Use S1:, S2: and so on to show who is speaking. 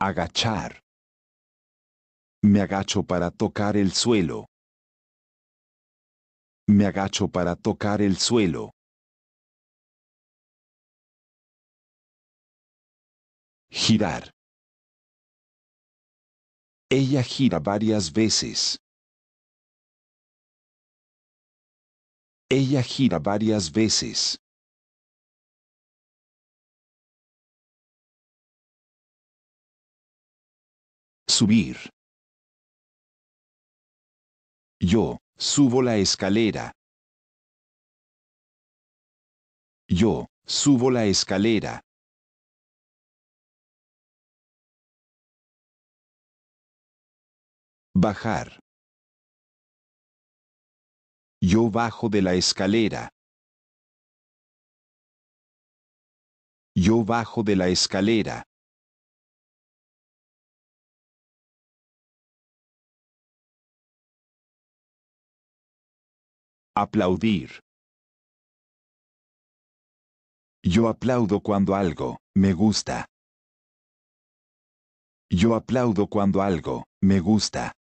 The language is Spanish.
S1: Agachar. Me agacho para tocar el suelo.
S2: Me agacho para tocar el suelo. Girar. Ella gira varias veces. Ella gira varias veces. subir. Yo, subo la escalera. Yo, subo la escalera. Bajar. Yo bajo de la escalera. Yo bajo de la escalera. Aplaudir. Yo aplaudo cuando algo me gusta. Yo aplaudo cuando algo me gusta.